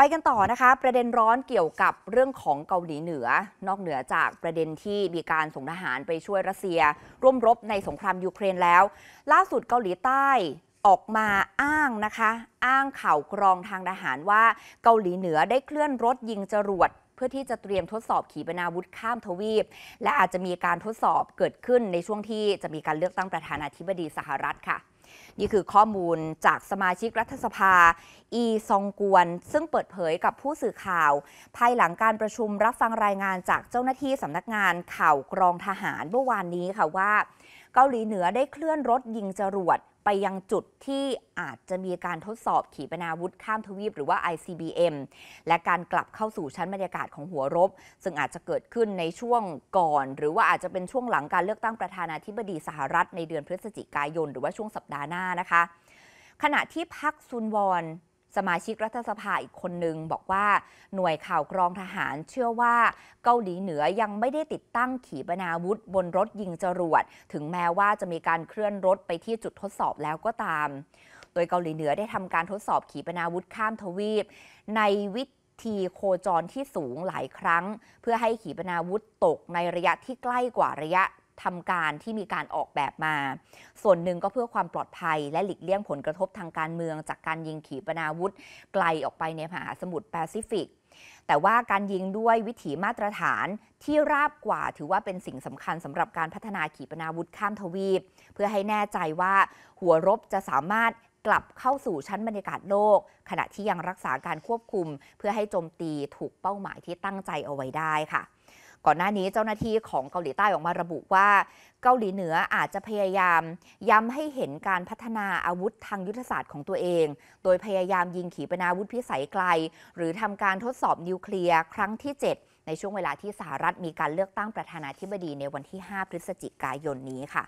ไปกันต่อนะคะประเด็นร้อนเกี่ยวกับเรื่องของเกาหลีเหนือ นอกเหนือจากประเด็นที่มีการส่งทหารไปช่วยรัสเซีย ร่วมรบในสงครามยูเครนแล้ว ล่าสุดเกาหลีใต้ออกมาอ้างนะคะ อ้างข่าวกรองทางทหารว่าเกาหลีเหนือได้เคลื่อนรถยิงจรวดเพื่อที่จะเตรียมทดสอบขีปนาวุธข้ามทวีป และอาจจะมีการทดสอบเกิดขึ้นในช่วงที่จะมีการเลือกตั้งประธานาธิบดีสหรัฐค่ะนี่คือข้อมูลจากสมาชิกรัฐสภา อีซองกวน ซึ่งเปิดเผยกับผู้สื่อข่าว ภายหลังการประชุมรับฟังรายงานจากเจ้าหน้าที่สำนักงานข่าวกรองทหารเมื่อวานนี้ค่ะว่าเกาหลีเหนือได้เคลื่อนรถยิงจรวดไปยังจุดที่อาจจะมีการทดสอบขีปนาวุธข้ามทวีป หรือว่า ICBM และการกลับเข้าสู่ชั้นบรรยากาศของหัวรบ ซึ่งอาจจะเกิดขึ้นในช่วงก่อน หรือว่าอาจจะเป็นช่วงหลังการเลือกตั้งประธานาธิบดีสหรัฐ ในเดือนพฤศจิกายนหรือว่าช่วงสัปดาห์หน้านะคะ ขณะที่พักซุนวอนสมาชิกรัฐสภาอีกคนหนึ่งบอกว่าหน่วยข่าวกรองทหาร เชื่อว่าเกาหลีเหนือยังไม่ได้ติดตั้งขีปนาวุธบนรถยิงจรวด ถึงแม้ว่าจะมีการเคลื่อนรถไปที่จุดทดสอบแล้วก็ตาม โดยเกาหลีเหนือได้ทำการทดสอบขีปนาวุธข้ามทวีป ในวิธีโคจรที่สูงหลายครั้ง เพื่อให้ขีปนาวุธตกในระยะที่ใกล้กว่าระยะทำการที่มีการออกแบบมา ส่วนหนึ่งก็เพื่อความปลอดภัยและหลีกเลี่ยงผลกระทบทางการเมือง จากการยิงขีปนาวุธไกลออกไปในมหาสมุทรแปซิฟิก แต่ว่าการยิงด้วยวิถีมาตรฐานที่ราบกว่าถือว่าเป็นสิ่งสำคัญสำหรับการพัฒนาขีปนาวุธข้ามทวีปเพื่อให้แน่ใจว่าหัวรบจะสามารถกลับเข้าสู่ชั้นบรรยากาศโลก ขณะที่ยังรักษาการควบคุม เพื่อให้โจมตีถูกเป้าหมายที่ตั้งใจเอาไว้ได้ค่ะก่อนหน้านี้เจ้าหน้าที่ของเกาหลีใต้ออกมาระบุว่าเกาหลีเหนืออาจจะพยายาม ย้ำให้เห็นการพัฒนาอาวุธทางยุทธศาสตร์ของตัวเอง โดยพยายามยิงขีปนาวุธพิสัยไกล หรือทำการทดสอบนิวเคลียร์ครั้งที่ 7 ในช่วงเวลาที่สหรัฐมีการเลือกตั้งประธานาธิบดีในวันที่ 5 พฤศจิกายนนี้ค่ะ